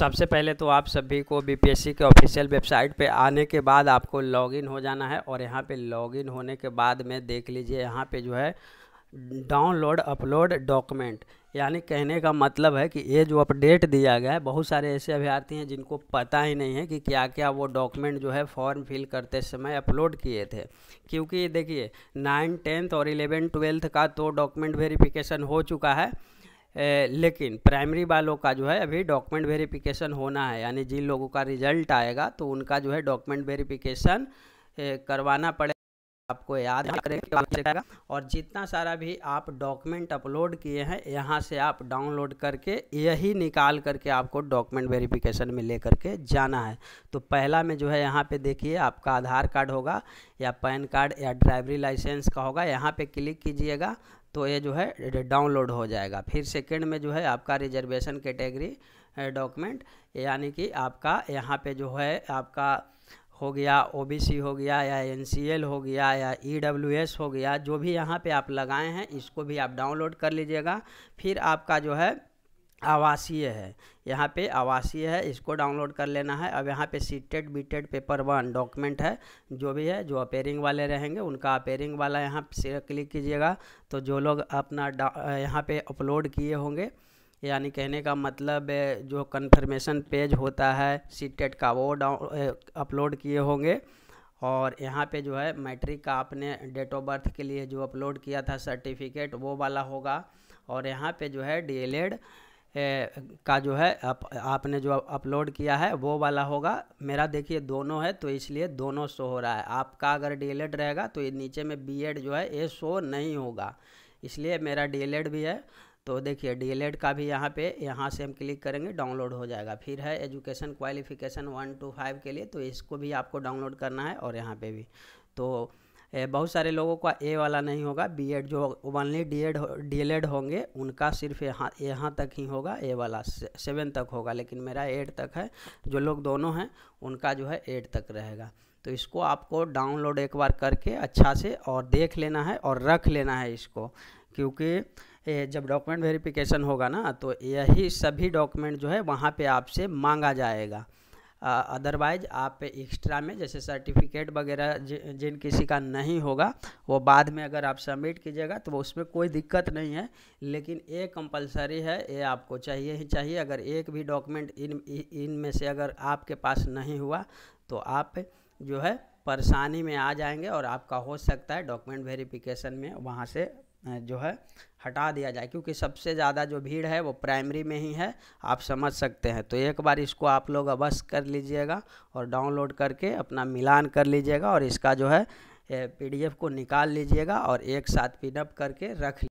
सबसे पहले तो आप सभी को बीपीएससी के ऑफिशियल वेबसाइट पे आने के बाद आपको लॉगिन हो जाना है और यहाँ पे लॉगिन होने के बाद में देख लीजिए यहाँ पे जो है डाउनलोड अपलोड डॉक्यूमेंट यानी कहने का मतलब है कि ये जो अपडेट दिया गया है बहुत सारे ऐसे अभ्यर्थी हैं जिनको पता ही नहीं है कि क्या क्या वो डॉक्यूमेंट जो है फॉर्म फिल करते समय अपलोड किए थे क्योंकि देखिए नाइन टेंथ और इलेवन ट्वेल्थ का तो डॉक्यूमेंट वेरीफिकेशन हो चुका है ए, लेकिन प्राइमरी वालों का जो है अभी डॉक्यूमेंट वेरिफिकेशन होना है यानी जिन लोगों का रिजल्ट आएगा तो उनका जो है डॉक्यूमेंट वेरिफिकेशन करवाना पड़ेगा आपको याद करेगा और जितना सारा भी आप डॉक्यूमेंट अपलोड किए हैं यहाँ से आप डाउनलोड करके यही निकाल करके आपको डॉक्यूमेंट वेरिफिकेशन में ले करके जाना है तो पहला में जो है यहाँ पे देखिए आपका आधार कार्ड होगा या पैन कार्ड या ड्राइवरी लाइसेंस का होगा यहाँ पे क्लिक कीजिएगा तो ये जो है डाउनलोड हो जाएगा फिर सेकेंड में जो है आपका रिजर्वेशन कैटेगरी डॉक्यूमेंट यानी कि आपका यहाँ पे जो है आपका हो गया ओबीसी हो गया या एनसीएल हो गया या ईडब्ल्यूएस e हो गया जो भी यहाँ पे आप लगाए हैं इसको भी आप डाउनलोड कर लीजिएगा फिर आपका जो है आवासीय है यहाँ पे आवासीय है इसको डाउनलोड कर लेना है अब यहाँ पे CTET BTET paper one document है जो भी है जो अपेयरिंग वाले रहेंगे उनका अपेयरिंग वाला यहाँ से क्लिक कीजिएगा तो जो लोग अपना यहाँ पे अपलोड किए होंगे यानी कहने का मतलब जो कन्फर्मेशन पेज होता है सीटेट का वो अपलोड किए होंगे और यहाँ पे जो है मैट्रिक का आपने डेट ऑफ बर्थ के लिए जो अपलोड किया था सर्टिफिकेट वो वाला होगा और यहाँ पे जो है डी का जो है आप, आपने जो अपलोड किया है वो वाला होगा मेरा देखिए दोनों है तो इसलिए दोनों शो हो रहा है आपका अगर डी रहेगा तो नीचे में बी जो है ये शो नहीं होगा इसलिए मेरा डी भी है तो देखिए डीएलएड e का भी यहाँ पे यहाँ से हम क्लिक करेंगे डाउनलोड हो जाएगा फिर है education qualification one two five के लिए तो इसको भी आपको डाउनलोड करना है और यहाँ पे भी तो बहुत सारे लोगों का ए वाला नहीं होगा बी एड जो only D Ed D L Ed होंगे उनका सिर्फ यहाँ यहाँ तक ही होगा ए वाला सेवन तक होगा लेकिन मेरा एट तक है जो लोग दोनों हैं उनका जो है एट तक रहेगा तो इसको आपको डाउनलोड एक बार करके अच्छा से और देख लेना है और रख लेना है इसको क्योंकि जब डॉक्यूमेंट वेरिफिकेशन होगा ना तो यही सभी डॉक्यूमेंट जो है वहाँ पे आपसे मांगा जाएगा अदरवाइज आप एक्स्ट्रा में जैसे सर्टिफिकेट वगैरह जिन किसी का नहीं होगा वो बाद में अगर आप सबमिट कीजिएगा तो उसमें कोई दिक्कत नहीं है लेकिन ये कंपलसरी है ये आपको चाहिए ही चाहिए अगर एक भी डॉक्यूमेंट इन इन में से अगर आपके पास नहीं हुआ तो आप जो है परेशानी में आ जाएंगे और आपका हो सकता है डॉक्यूमेंट वेरिफिकेशन में वहाँ से जो है हटा दिया जाए क्योंकि सबसे ज़्यादा जो भीड़ है वो प्राइमरी में ही है आप समझ सकते हैं तो एक बार इसको आप लोग अवश्य कर लीजिएगा और डाउनलोड करके अपना मिलान कर लीजिएगा और इसका जो है पीडीएफ को निकाल लीजिएगा और एक साथ पिनअप करके रख